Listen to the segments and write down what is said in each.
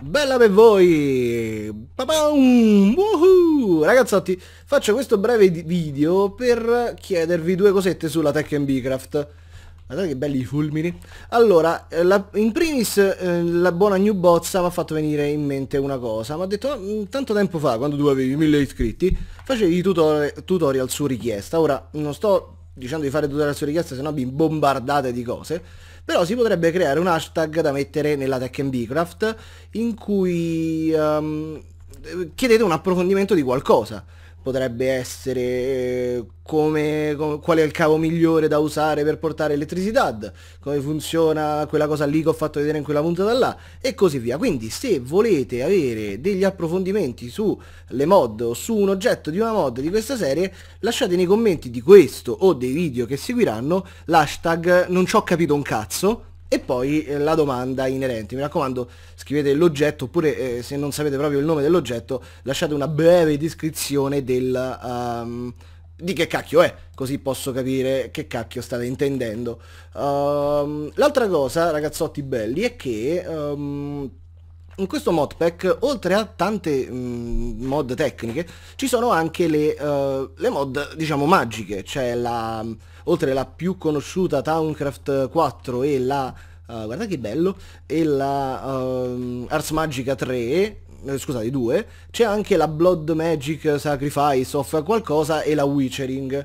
Bella per voi! Ragazzotti, faccio questo breve video per chiedervi due cosette sulla Tech Tekken Bcraft. Guardate che belli i fulmini. Allora, eh, la, in primis eh, la buona new bozza mi ha fatto venire in mente una cosa. Mi ha detto, mm, tanto tempo fa, quando tu avevi mille iscritti, facevi tutorial, tutorial su richiesta. Ora, non sto dicendo di fare tutte le sue richieste, sennò vi bombardate di cose. Però si potrebbe creare un hashtag da mettere nella Tech and Bcraft in cui um, chiedete un approfondimento di qualcosa potrebbe essere eh, come, come, qual è il cavo migliore da usare per portare elettricità, come funziona quella cosa lì che ho fatto vedere in quella puntata là e così via. Quindi se volete avere degli approfondimenti sulle mod o su un oggetto di una mod di questa serie, lasciate nei commenti di questo o dei video che seguiranno l'hashtag non ci ho capito un cazzo e poi eh, la domanda inerente, mi raccomando scrivete l'oggetto oppure eh, se non sapete proprio il nome dell'oggetto lasciate una breve descrizione del, um, di che cacchio è, così posso capire che cacchio state intendendo. Um, l'altra cosa ragazzotti belli è che... Um, in questo modpack, oltre a tante mh, mm, mod tecniche, ci sono anche le, uh, le mod, diciamo, magiche. Cioè, la, mm, oltre alla più conosciuta Towncraft 4 e la, uh, guarda che bello, e la uh, ehm, Ars Magica 3, eh, scusate 2, c'è anche la Blood Magic Sacrifice of qualcosa e la Witchering.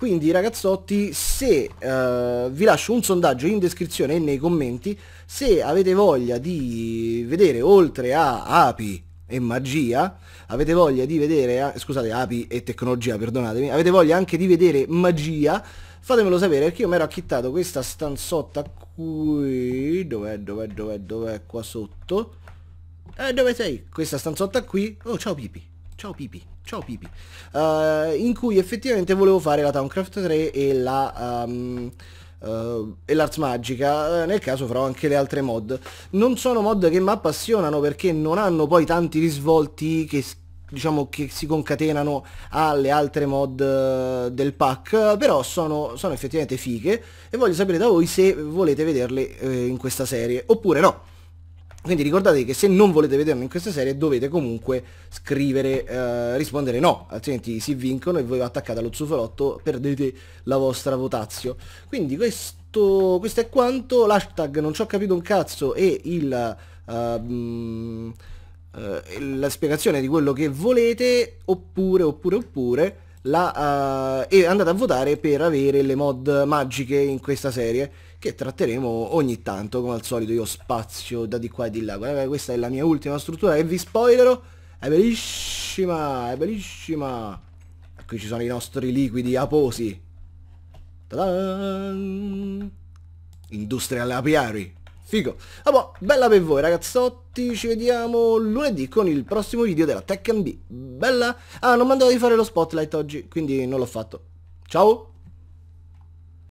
Quindi ragazzotti, se uh, vi lascio un sondaggio in descrizione e nei commenti, se avete voglia di vedere oltre a api e magia, avete voglia di vedere, scusate, api e tecnologia, perdonatemi, avete voglia anche di vedere magia, fatemelo sapere perché io mi ero acchittato questa stanzotta qui, dov'è, dov'è, dov'è, dov'è, qua sotto, eh, dove sei? Questa stanzotta qui, oh ciao Pipi, Ciao Pipi, ciao Pipi. Uh, in cui effettivamente volevo fare la Towncraft 3 e la... Um, uh, e l'Arts Magica, eh, nel caso farò anche le altre mod. Non sono mod che mi appassionano perché non hanno poi tanti risvolti che, diciamo, che si concatenano alle altre mod del pack, però sono, sono effettivamente fighe e voglio sapere da voi se volete vederle eh, in questa serie, oppure no. Quindi ricordatevi che se non volete vederlo in questa serie dovete comunque scrivere, eh, rispondere no, altrimenti si vincono e voi attaccate allo zufolotto, perdete la vostra votazio. Quindi questo, questo è quanto, l'hashtag non ci ho capito un cazzo e il... Uh, uh, la spiegazione di quello che volete oppure oppure oppure la, uh, eh, e andate a votare per avere le mod magiche in questa serie che tratteremo ogni tanto, come al solito io spazio da di qua e di là. Guardate, questa è la mia ultima struttura e vi spoilerò, è bellissima, è bellissima. Qui ecco, ci sono i nostri liquidi aposi. Tadan! Industrial apiari. Figo. Vabbè, bella per voi ragazzotti, ci vediamo lunedì con il prossimo video della Tech B. Bella? Ah, non mi andavo di fare lo spotlight oggi, quindi non l'ho fatto. Ciao!